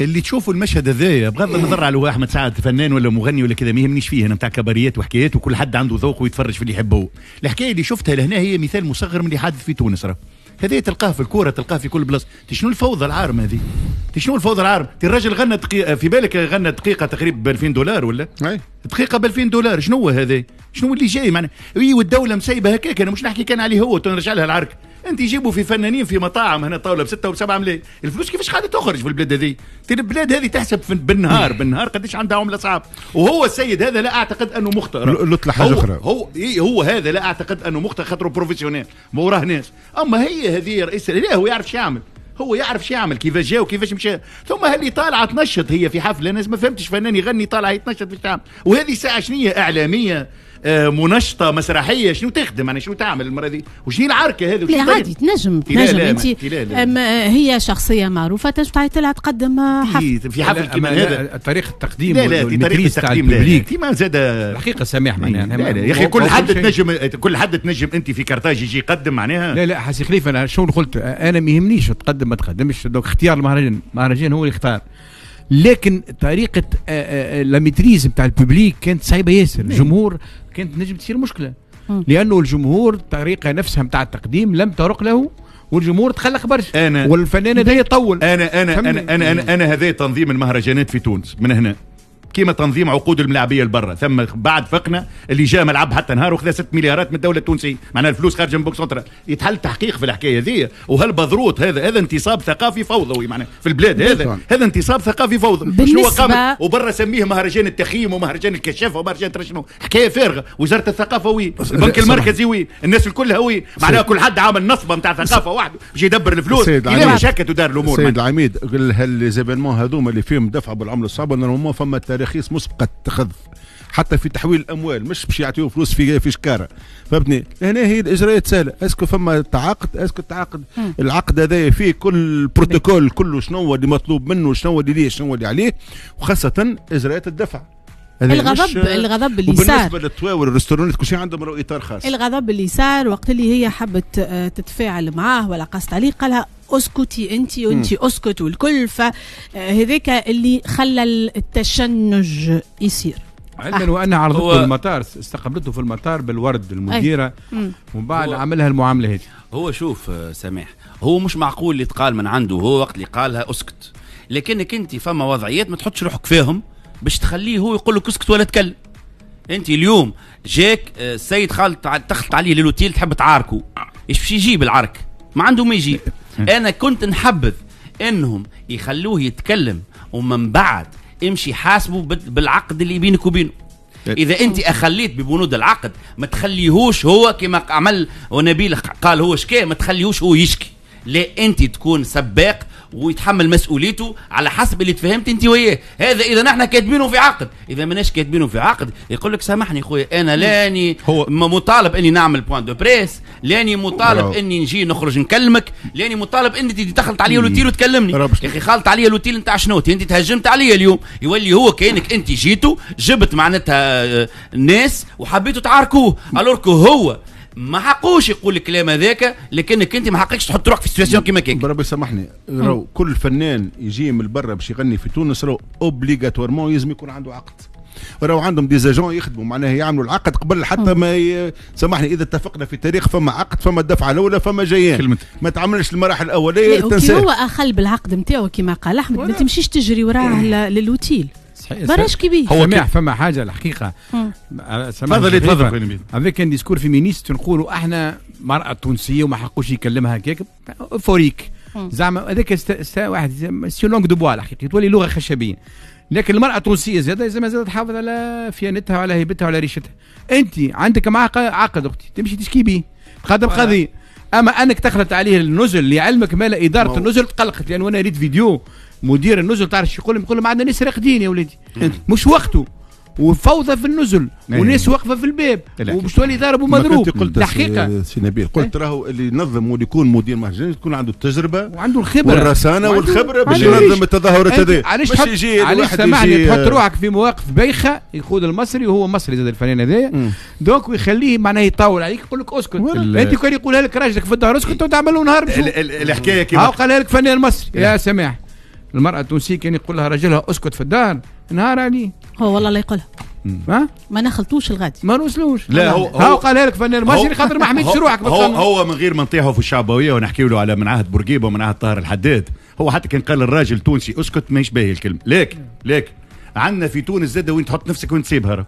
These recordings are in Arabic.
اللي تشوفوا المشهد هذا بغض النظر على هو احمد سعد فنان ولا مغني ولا كذا ما يهمنيش فيه انا نتاع كباريات وحكايات وكل حد عنده ذوق ويتفرج في اللي يحبه هو الحكايه اللي شفتها لهنا هي مثال مصغر من اللي حادث في تونس راه هذه تلقاه في الكوره تلقاه في كل بلاصه شنو الفوضى العارم هذه شنو الفوضى العارم الراجل غنى دقيقه في بالك غنى دقيقه تقريبا ب 2000 دولار ولا دقيقه ب 2000 دولار شنو هذا شنو اللي جاي معنا اي والدوله مسيبه هكاك انا مش نحكي كان عليه هو نرجع لها العرك انت جيبوا في فنانين في مطاعم هنا طاوله بسته وسبعة ملايين الفلوس كيفاش قاعده تخرج في البلاد هذه البلاد هذه تحسب بالنهار إيه. بالنهار قديش عندها عمله صعب وهو السيد هذا لا اعتقد انه مختار لطلع حاجه اخرى هو إيه هو هذا لا اعتقد انه مختار خاطره بروفيسيونيل ما وراه ناس اما هي هذه رئيس لا هو يعرف شو يعمل هو يعرف شو يعمل كيفاش جا وكيفاش مشى ثم هل طالعه تنشط هي في حفله الناس ما فهمتش فنان يغني طالعه يتنشط في وهذه ساعه شنيه اعلاميه آه، منشطه مسرحيه شنو تخدم يعني شنو تعمل المره دي وشنو العركه هذه لا عادي تنجم تنجم انت آه، هي شخصيه معروفه تنجم تعيط لها تقدم آه، إيه، حفل في حفل كيما هذا طريقه التقديم لا لا طريقه التقديم لا كيما زاد الحقيقه سامح معناها إيه، لا لا يا اخي كل حد تنجم كل حد تنجم انت في كرتاج يجي يقدم معناها لا لا حسي خليفه انا شو قلت انا ما يهمنيش تقدم ما تقدمش دوك اختيار المهرجان المهرجان هو اللي اختار لكن طريقه آه، آه، آه، لا لاميتريز نتاع الببليك كانت صعيبه ياسر نعم. الجمهور كانت نجم تصير مشكله لانه الجمهور الطريقه نفسها نتاع التقديم لم ترق له والجمهور تخلق برشا والفنان هذا يطول انا انا انا انا انا, أنا هذا تنظيم المهرجانات في تونس من هنا كيما تنظيم عقود الملاعبيه لبرا ثم بعد فقنا اللي جاء ملعب حتى نهار وخذا 6 مليارات من الدوله التونسيه معناها الفلوس خارجه من بوك سنترال يتحل تحقيق في الحكايه هذه وهالبذروت هذا هذا انتصاب ثقافي فوضوي معناها في البلاد هذا هذا انتصاب ثقافي فوضوي شنو قام وبرا سميه مهرجان التخييم ومهرجان الكشافه ومهرجان شنو حكايه فارغه وزاره الثقافه وي البنك المركزي وي الناس الكل هوي معناها كل حد عامل نصبه نتاع ثقافه وحده باش يدبر الفلوس كيفاش شكت ودار الامور سيد العميد هالزيفينمون هذوما اللي فيهم دفع بالعمله الصعبه نورمالمون فما رخيص مسبقة تتخذ حتى في تحويل الاموال مش باش يعطيو فلوس في في شكاره فهمتني هنا هي الاجراءات سهله اسكو فما تعاقد اسكو التعاقد العقد هذا فيه كل البروتوكول كله شنو هو اللي مطلوب منه شنو هو اللي ليه شنو هو اللي عليه وخاصه اجراءات الدفع الغضب الغضب اللي صار بالنسبه للتواور الريستورانات كل شيء عندهم اطار خاص الغضب اللي صار وقت اللي هي حبت آه، تتفاعل معاه ولا قصت عليه قالها اسكتي انت وانت اسكت والكل فهذاك آه، اللي خلى التشنج يصير علما وانا عرضته في المطار استقبلته في المطار بالورد المديره ومن بعد عملها المعامله هذه هو شوف آه، سماح هو مش معقول اللي تقال من عنده هو وقت اللي قالها اسكت لكنك انت فما وضعيات ما تحطش روحك فيهم باش تخليه هو يقول لك اسكت ولا تكلم انت اليوم جاك آه، السيد خالد تخلط عليه للوتيل تحب تعاركه ايش باش يجيب العرك ما عنده ما يجيب انا كنت نحبذ انهم يخلوه يتكلم ومن بعد امشي حاسبه بالعقد اللي بينك وبينه إيه. اذا انت اخليت ببنود العقد ما تخليهوش هو كما عمل ونبيل قال هو شكي ما تخليهوش هو يشكي لا انت تكون سباق ويتحمل مسؤوليته على حسب اللي تفهمت انت وياه هذا اذا احنا كاتبينه في عقد اذا ماناش كاتبينه في عقد يقول لك سامحني خويا انا لاني هو مطالب اني نعمل بوان دو بريس لاني مطالب أوه. اني نجي نخرج نكلمك لاني مطالب اني دخلت عليا لوتيل وتكلمني يا اخي خالط عليا لوتيل نتاع شنو انت تهجمت عليا اليوم يولي هو كانك انت جيتو جبت معناتها آه، ناس وحبيتوا تعاركوه الوركو هو ما حقوش يقول الكلام هذاك لكنك انت ما حقكش تحط روحك في سيتواسيون كيما كيك ربي سامحني راهو كل فنان يجي من برا باش يغني في تونس راهو اوبليغاتوارمون لازم يكون عنده عقد راهو عندهم دي زاجون يخدموا معناها يعملوا العقد قبل حتى ما ي... سامحني اذا اتفقنا في تاريخ فما عقد فما الدفعه الاولى فما جيان ما تعملش المراحل الاوليه تنسى هو اخل بالعقد نتاعو كما قال احمد ما تمشيش تجري وراه للوتيل براش كبير هو كي... فما حاجه الحقيقه أه، تفضل تفضل هذاك كان ديسكور فيمينيست نقولوا احنا مرأة تونسية وما حقوش يكلمها هكاك فوريك زعما هذاك واحد سي لونغ دو بوا الحقيقه تولي لغه خشبيه لكن المرأة التونسية زادة لازم زادة تحافظ على فيانتها وعلى هيبتها وعلى ريشتها أنت عندك معاق عقد أختي تمشي تشكي به تقدم قضية اما انك تخلط عليه النزل لعلمك مال اداره النزل تقلقت لانه انا ريت فيديو مدير النزل تعرف شو يقول لهم يقول لهم عندنا ناس راقدين يا ولدي مش وقته وفوضى في النزل إيه. وناس واقفه في الباب وباش تولي ضارب ومضروب الحقيقه سي نبيل قلت إيه. راهو اللي ينظم واللي يكون مدير مهرجان تكون عنده التجربه وعنده الخبره والرسانه والخبره باش ينظم التظاهرات هذه علاش تحط علاش سامحني تحط آه، روحك في مواقف بايخه يخوض المصري وهو مصري زاد الفنان هذايا دونك ويخليه معناها يطول عليك يقول لك اسكت انت كان يقولها لك راجلك في الدار اسكت وتعمل له نهار الحكايه كيما قالها لك فنان مصري يا إيه. سماح المرأة التونسية كان يقول لها رجلها اسكت في الدار نهار علي هو والله لا يقولها ما ما نخلطوش الغادي ما نوصلوش لا هو هو قالها لك فنان ماشي خاطر ما حميتش روحك هو, هو من غير ما نطيحوا في الشعبويه ونحكي له على من عهد بورقيبه ومن عهد طاهر الحداد هو حتى كان قال الراجل تونسي اسكت ماهيش باهي الكلمه ليك ليك عندنا في تونس زاده وين تحط نفسك وين تسيبها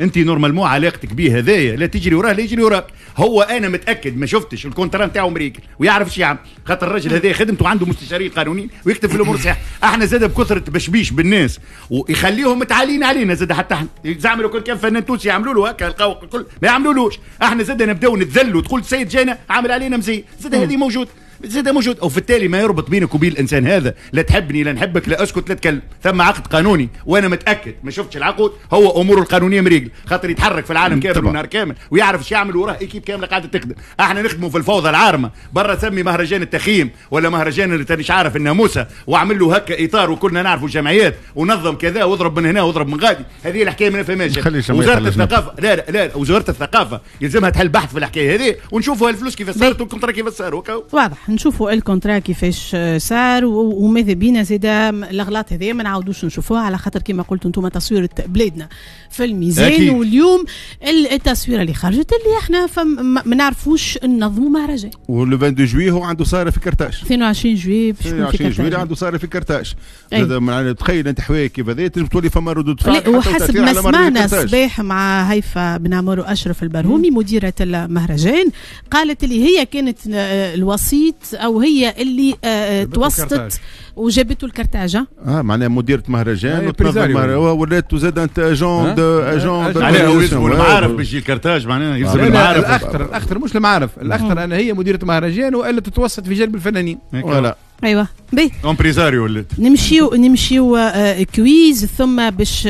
انت نورمالمون علاقتك بيه هذايا لا تجري وراه لا يجري وراك هو انا متاكد ما شفتش الكونترا نتاعو امريكا ويعرف ايش يعمل خاطر الراجل هذايا خدمته عنده مستشارين قانونيين ويكتب في الامور صحيح احنا زاد بكثره بشبيش بالناس ويخليهم متعالين علينا زاد حتى احنا زعما لو كان فنان تونسي يعملوا له هكا القهوه الكل ما يعملولوش احنا زاد نبداو نتذلوا تقول السيد جانا عامل علينا مزي زاد هذه موجوده زاد موجود وبالتالي ما يربط بينك وبين الانسان هذا لا تحبني لا نحبك لا اسكت لا تكلم ثم عقد قانوني وانا متاكد ما شفتش العقود هو اموره القانونيه مريقل خاطر يتحرك في العالم كامل النهار كامل ويعرف ايش يعمل وراه ايكيب كامله قاعده تخدم احنا نخدموا في الفوضى العارمه برا سمي مهرجان التخييم ولا مهرجان اللي تانيش عارف الناموسه واعمل له هكا اطار وكلنا نعرفوا جمعيات ونظم كذا واضرب من هنا واضرب من غادي هذه الحكايه ما فهمهاش وزاره الثقافه لا لا لا وزاره الثقافه يلزمها تحل بحث في الحكايه هذه ونشوفوا الفلوس كيف صارت ترى كيف صار واضح نشوفوا إيه الكونترا كيفاش آه، صار وماذا بينا زيدا الاغلاط هذيا ما نعاودوش نشوفوها على خاطر كما قلت انتم تصوير بلادنا في الميزان أكيد. واليوم التصويره اللي خرجت اللي احنا ما نعرفوش ننظموا مهرجان ولو 22 جوي هو عنده صايره في كرتاج 22 جوي 22 جوي عنده صايره في كرتاج هذا تخيل انت حوايج كيف هذا تنجم تولي فما ردود فعل وحسب ما سمعنا صباح مع هيفا بن عمر واشرف البرهومي مديره المهرجان قالت اللي هي كانت آه، الوسيط كانت او هي اللي آه, آه، توسطت وجابته الكرتاجه اه معناها مديره مهرجان ولات زاد اجون دو اجون عليها المعارف باش الكرتاج معناها يلزم المعارف الاخطر الاخطر مش المعارف الاخطر انا هي مديره مهرجان والا تتوسط في جلب الفنانين فوالا ايوه بي امبريزاريو ولات نمشيو نمشيو آه، كويز ثم باش